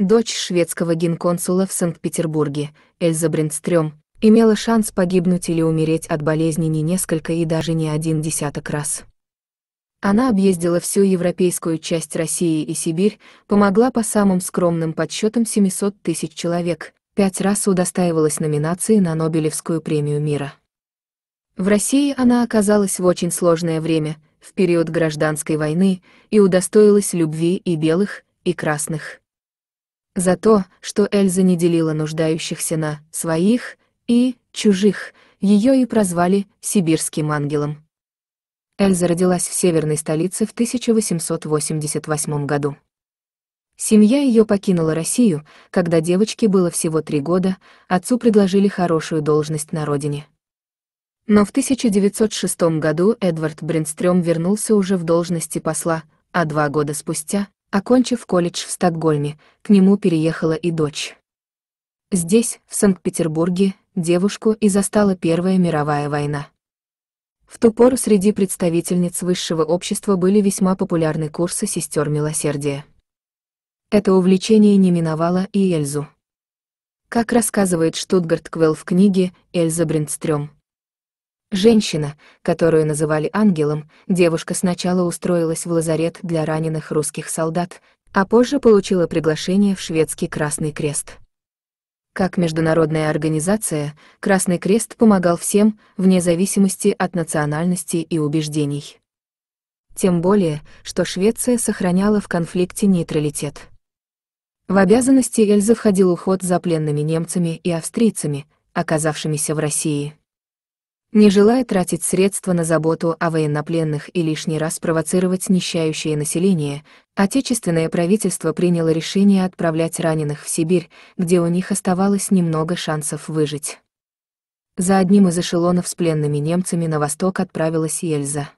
дочь шведского генконсула в Санкт-Петербурге, Эльза Бринстрём, имела шанс погибнуть или умереть от болезни не несколько и даже не один десяток раз. Она объездила всю европейскую часть России и Сибирь, помогла по самым скромным подсчетам 700 тысяч человек, пять раз удостаивалась номинации на Нобелевскую премию мира. В России она оказалась в очень сложное время, в период гражданской войны, и удостоилась любви и белых, и красных. За то, что Эльза не делила нуждающихся на «своих» и «чужих», ее и прозвали «сибирским ангелом». Эльза родилась в северной столице в 1888 году. Семья ее покинула Россию, когда девочке было всего три года, отцу предложили хорошую должность на родине. Но в 1906 году Эдвард Бринстрём вернулся уже в должности посла, а два года спустя Окончив колледж в Стокгольме, к нему переехала и дочь. Здесь, в Санкт-Петербурге, девушку и застала Первая мировая война. В ту пору среди представительниц высшего общества были весьма популярны курсы сестер милосердия. Это увлечение не миновало и Эльзу. Как рассказывает Штутгарт Квелл в книге «Эльза Бринстрём», Женщина, которую называли ангелом, девушка сначала устроилась в лазарет для раненых русских солдат, а позже получила приглашение в шведский Красный Крест. Как международная организация, Красный Крест помогал всем, вне зависимости от национальности и убеждений. Тем более, что Швеция сохраняла в конфликте нейтралитет. В обязанности Эльзы входил уход за пленными немцами и австрийцами, оказавшимися в России не желая тратить средства на заботу о военнопленных и лишний раз провоцировать нищающее население, отечественное правительство приняло решение отправлять раненых в Сибирь, где у них оставалось немного шансов выжить. За одним из эшелонов с пленными немцами на восток отправилась Ельза.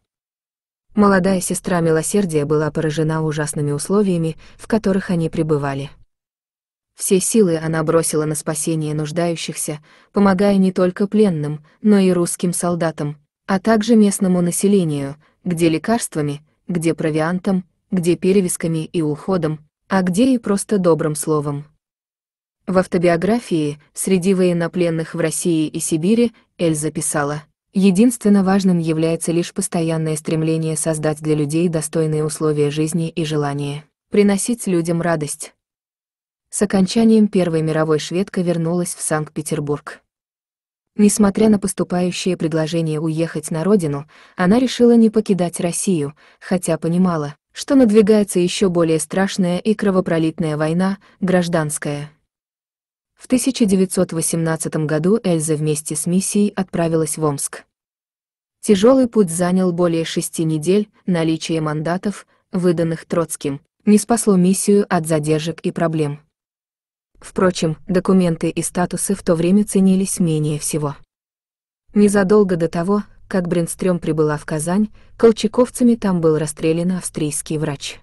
Молодая сестра милосердия была поражена ужасными условиями, в которых они пребывали. Все силы она бросила на спасение нуждающихся, помогая не только пленным, но и русским солдатам, а также местному населению, где лекарствами, где провиантом, где перевесками и уходом, а где и просто добрым словом. В автобиографии «Среди военнопленных в России и Сибири» Эльза писала, «Единственно важным является лишь постоянное стремление создать для людей достойные условия жизни и желание приносить людям радость». С окончанием Первой мировой шведка вернулась в Санкт-Петербург. Несмотря на поступающее предложение уехать на родину, она решила не покидать Россию, хотя понимала, что надвигается еще более страшная и кровопролитная война, гражданская. В 1918 году Эльза вместе с миссией отправилась в Омск. Тяжелый путь занял более шести недель, наличие мандатов, выданных Троцким, не спасло миссию от задержек и проблем. Впрочем, документы и статусы в то время ценились менее всего. Незадолго до того, как Бринстрём прибыла в Казань, колчаковцами там был расстрелян австрийский врач.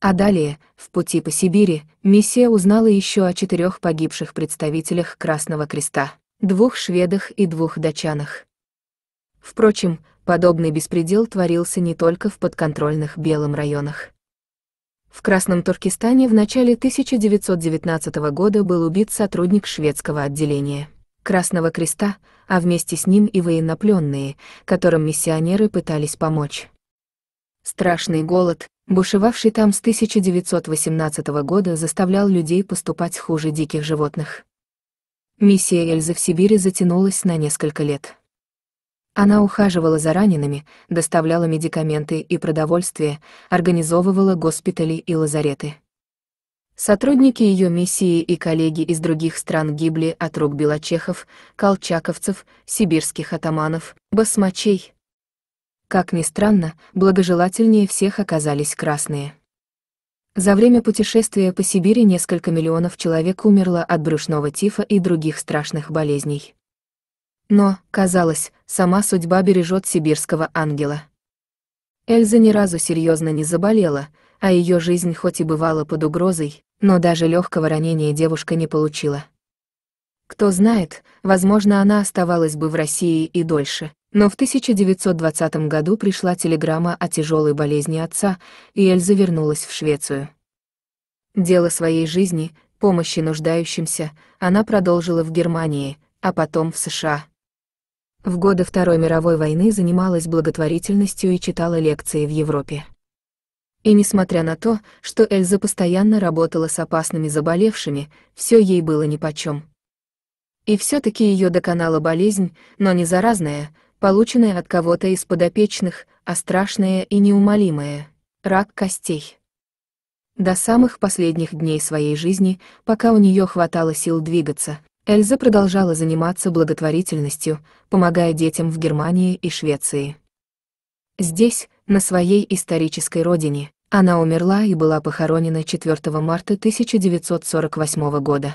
А далее, в пути по Сибири, миссия узнала еще о четырех погибших представителях Красного Креста, двух шведах и двух датчанах. Впрочем, подобный беспредел творился не только в подконтрольных белым районах. В Красном Туркестане в начале 1919 года был убит сотрудник шведского отделения Красного Креста, а вместе с ним и военнопленные, которым миссионеры пытались помочь. Страшный голод, бушевавший там с 1918 года, заставлял людей поступать хуже диких животных. Миссия Эльзы в Сибири затянулась на несколько лет. Она ухаживала за ранеными, доставляла медикаменты и продовольствие, организовывала госпитали и лазареты. Сотрудники ее миссии и коллеги из других стран гибли от рук белочехов, колчаковцев, сибирских атаманов, басмачей. Как ни странно, благожелательнее всех оказались красные. За время путешествия по Сибири несколько миллионов человек умерло от брюшного тифа и других страшных болезней. Но, казалось, сама судьба бережет сибирского ангела. Эльза ни разу серьезно не заболела, а ее жизнь хоть и бывала под угрозой, но даже легкого ранения девушка не получила. Кто знает, возможно, она оставалась бы в России и дольше, но в 1920 году пришла телеграмма о тяжелой болезни отца, и Эльза вернулась в Швецию. Дело своей жизни, помощи нуждающимся, она продолжила в Германии, а потом в США. В годы Второй мировой войны занималась благотворительностью и читала лекции в Европе. И несмотря на то, что Эльза постоянно работала с опасными заболевшими, все ей было нипочем. И все таки ее доконала болезнь, но не заразная, полученная от кого-то из подопечных, а страшная и неумолимая — рак костей. До самых последних дней своей жизни, пока у нее хватало сил двигаться, Эльза продолжала заниматься благотворительностью, помогая детям в Германии и Швеции. Здесь, на своей исторической родине, она умерла и была похоронена 4 марта 1948 года.